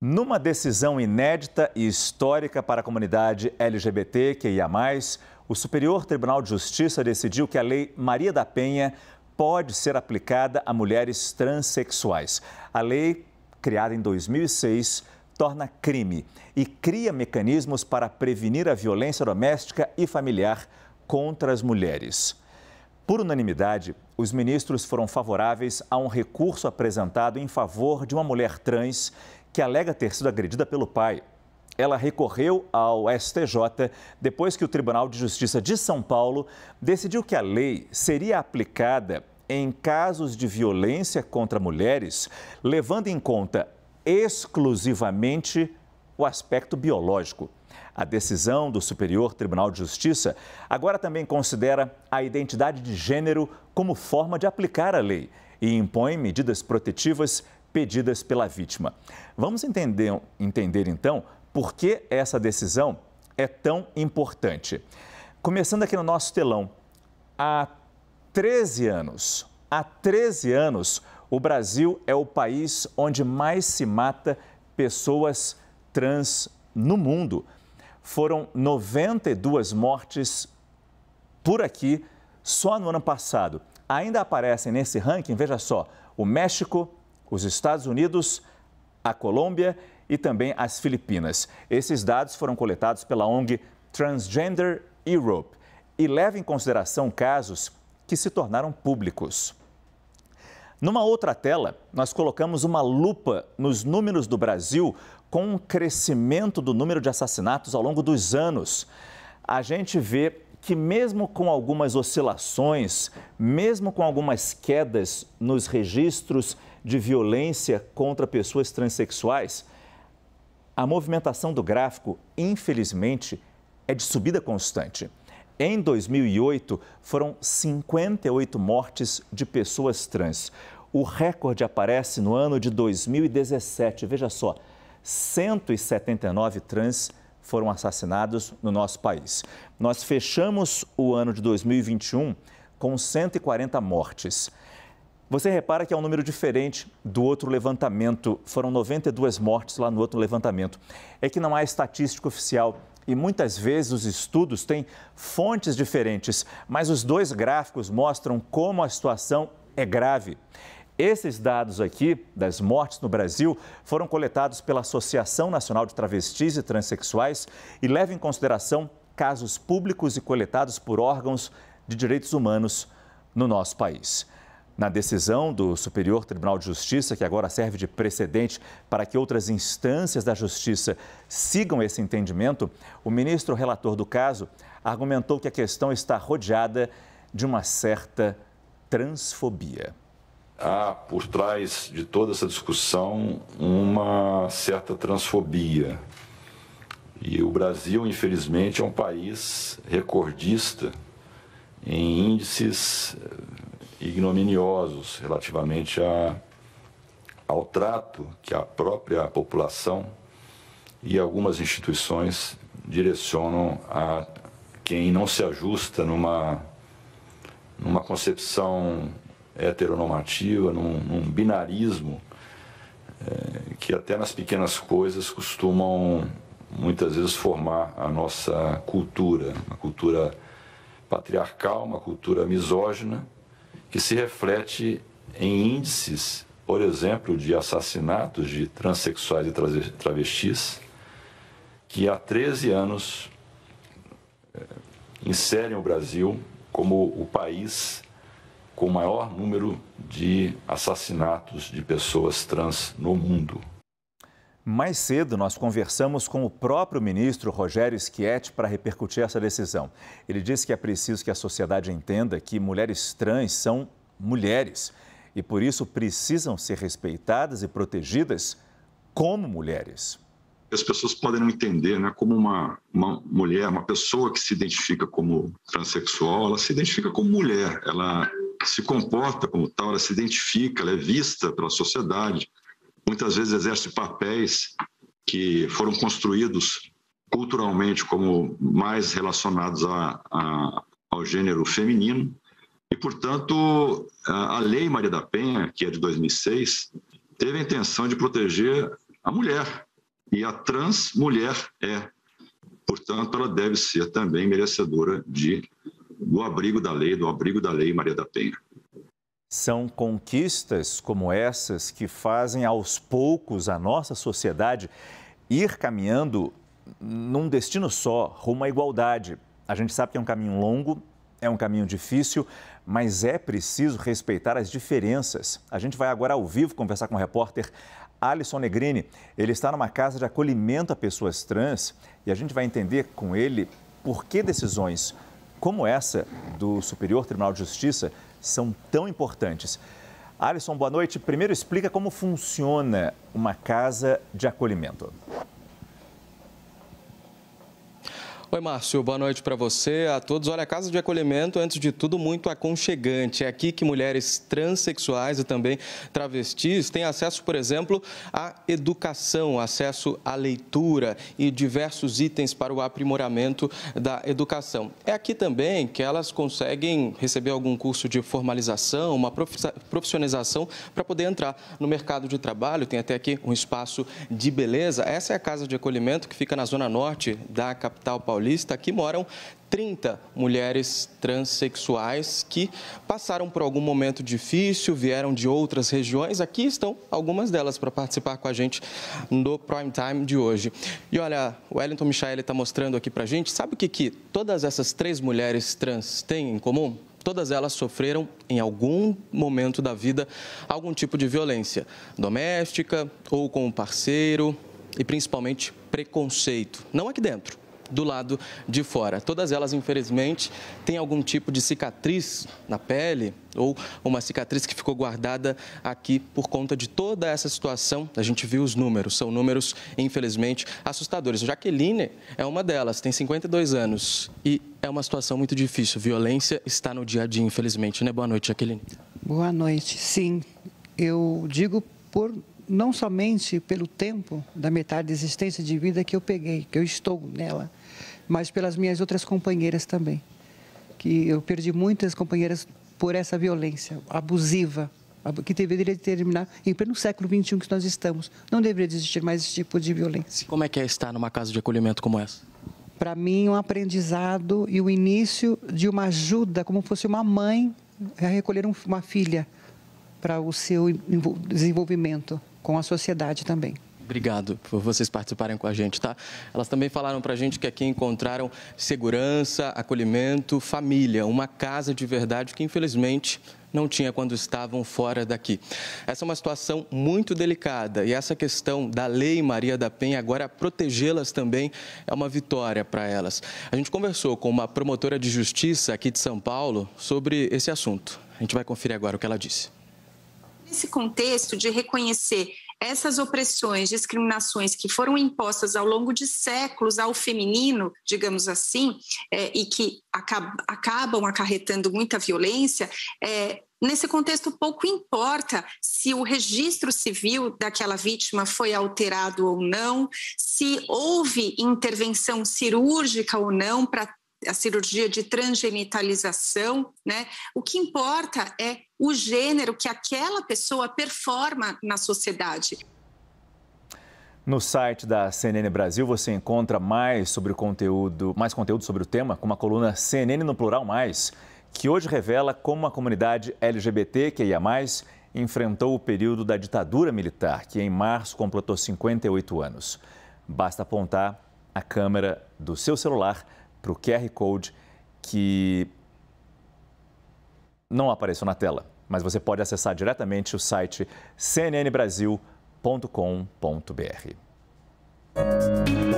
Numa decisão inédita e histórica para a comunidade LGBTQIA, o Superior Tribunal de Justiça decidiu que a Lei Maria da Penha pode ser aplicada a mulheres transexuais. A lei, criada em 2006, torna crime e cria mecanismos para prevenir a violência doméstica e familiar contra as mulheres. Por unanimidade, os ministros foram favoráveis a um recurso apresentado em favor de uma mulher trans que alega ter sido agredida pelo pai. Ela recorreu ao STJ depois que o Tribunal de Justiça de São Paulo decidiu que a lei seria aplicada em casos de violência contra mulheres, levando em conta exclusivamente o aspecto biológico. A decisão do Superior Tribunal de Justiça agora também considera a identidade de gênero como forma de aplicar a lei e impõe medidas protetivas pedidas pela vítima. Vamos entender, entender então por que essa decisão é tão importante. Começando aqui no nosso telão, há 13 anos, há 13 anos, o Brasil é o país onde mais se mata pessoas trans no mundo. Foram 92 mortes por aqui só no ano passado. Ainda aparecem nesse ranking, veja só, o México, os Estados Unidos, a Colômbia e também as Filipinas. Esses dados foram coletados pela ONG Transgender Europe e leva em consideração casos que se tornaram públicos. Numa outra tela, nós colocamos uma lupa nos números do Brasil com o crescimento do número de assassinatos ao longo dos anos, a gente vê que, mesmo com algumas oscilações, mesmo com algumas quedas nos registros de violência contra pessoas transexuais, a movimentação do gráfico, infelizmente, é de subida constante. Em 2008, foram 58 mortes de pessoas trans. O recorde aparece no ano de 2017. Veja só, 179 trans foram assassinados no nosso país. Nós fechamos o ano de 2021 com 140 mortes. Você repara que é um número diferente do outro levantamento. Foram 92 mortes lá no outro levantamento. É que não há estatística oficial e muitas vezes os estudos têm fontes diferentes, mas os dois gráficos mostram como a situação é grave. Esses dados aqui das mortes no Brasil foram coletados pela Associação Nacional de Travestis e Transsexuais e levam em consideração casos públicos e coletados por órgãos de direitos humanos no nosso país. Na decisão do Superior Tribunal de Justiça, que agora serve de precedente para que outras instâncias da Justiça sigam esse entendimento, o ministro relator do caso argumentou que a questão está rodeada de uma certa transfobia há por trás de toda essa discussão uma certa transfobia. E o Brasil, infelizmente, é um país recordista em índices eh, ignominiosos relativamente a, ao trato que a própria população e algumas instituições direcionam a quem não se ajusta numa, numa concepção heteronormativa, num, num binarismo é, que até nas pequenas coisas costumam muitas vezes formar a nossa cultura, uma cultura patriarcal, uma cultura misógina, que se reflete em índices, por exemplo, de assassinatos de transexuais e travestis, que há 13 anos é, inserem o Brasil como o país com o maior número de assassinatos de pessoas trans no mundo. Mais cedo, nós conversamos com o próprio ministro Rogério Schietti para repercutir essa decisão. Ele disse que é preciso que a sociedade entenda que mulheres trans são mulheres e, por isso, precisam ser respeitadas e protegidas como mulheres. As pessoas podem não entender né, como uma, uma mulher, uma pessoa que se identifica como transexual, ela se identifica como mulher, ela se comporta como tal, ela se identifica, ela é vista pela sociedade, muitas vezes exerce papéis que foram construídos culturalmente como mais relacionados a, a, ao gênero feminino. E, portanto, a Lei Maria da Penha, que é de 2006, teve a intenção de proteger a mulher. E a trans mulher é. Portanto, ela deve ser também merecedora de do abrigo da lei, do abrigo da lei Maria da Penha. São conquistas como essas que fazem aos poucos a nossa sociedade ir caminhando num destino só, rumo à igualdade. A gente sabe que é um caminho longo, é um caminho difícil, mas é preciso respeitar as diferenças. A gente vai agora ao vivo conversar com o repórter Alisson Negrini. Ele está numa casa de acolhimento a pessoas trans e a gente vai entender com ele por que decisões como essa do Superior Tribunal de Justiça são tão importantes. Alisson, boa noite. Primeiro, explica como funciona uma casa de acolhimento. Oi, Márcio, boa noite para você, a todos. Olha, a casa de acolhimento, antes de tudo, muito aconchegante. É aqui que mulheres transexuais e também travestis têm acesso, por exemplo, à educação, acesso à leitura e diversos itens para o aprimoramento da educação. É aqui também que elas conseguem receber algum curso de formalização, uma profissionalização para poder entrar no mercado de trabalho. Tem até aqui um espaço de beleza. Essa é a casa de acolhimento que fica na zona norte da capital paulista Paulista, aqui moram 30 mulheres transexuais que passaram por algum momento difícil, vieram de outras regiões. Aqui estão algumas delas para participar com a gente no Prime Time de hoje. E olha, o Wellington Michael está mostrando aqui para a gente. Sabe o que, que todas essas três mulheres trans têm em comum? todas elas sofreram, em algum momento da vida, algum tipo de violência doméstica ou com o um parceiro e principalmente preconceito. Não aqui dentro, do lado de fora. Todas elas, infelizmente, têm algum tipo de cicatriz na pele ou uma cicatriz que ficou guardada aqui por conta de toda essa situação. A gente viu os números, são números, infelizmente, assustadores. Jaqueline é uma delas, tem 52 anos e é uma situação muito difícil. Violência está no dia a dia, infelizmente, né? Boa noite, Jaqueline. Boa noite. Sim, eu digo por não somente pelo tempo da metade da existência de vida que eu peguei, que eu estou nela, mas pelas minhas outras companheiras também. Que eu perdi muitas companheiras por essa violência abusiva, que deveria terminar em pleno século XXI que nós estamos. Não deveria existir mais esse tipo de violência. Como é que é estar numa casa de acolhimento como essa? Para mim, um aprendizado e o início de uma ajuda, como fosse uma mãe a recolher uma filha para o seu desenvolvimento com a sociedade também. Obrigado por vocês participarem com a gente, tá? Elas também falaram para a gente que aqui encontraram segurança, acolhimento, família, uma casa de verdade que infelizmente não tinha quando estavam fora daqui. Essa é uma situação muito delicada e essa questão da Lei Maria da Penha, agora protegê-las também, é uma vitória para elas. A gente conversou com uma promotora de justiça aqui de São Paulo sobre esse assunto. A gente vai conferir agora o que ela disse. Nesse contexto de reconhecer essas opressões, discriminações que foram impostas ao longo de séculos ao feminino, digamos assim, é, e que acab acabam acarretando muita violência, é, Nesse contexto, pouco importa se o registro civil daquela vítima foi alterado ou não, se houve intervenção cirúrgica ou não para a cirurgia de transgenitalização, né? O que importa é o gênero que aquela pessoa performa na sociedade. No site da CNN Brasil você encontra mais sobre o conteúdo, mais conteúdo sobre o tema com uma coluna CNN no plural mais, que hoje revela como a comunidade LGBT que ia mais enfrentou o período da ditadura militar, que em março completou 58 anos. Basta apontar a câmera do seu celular para o QR Code que não apareceu na tela, mas você pode acessar diretamente o site cnnbrasil.com.br.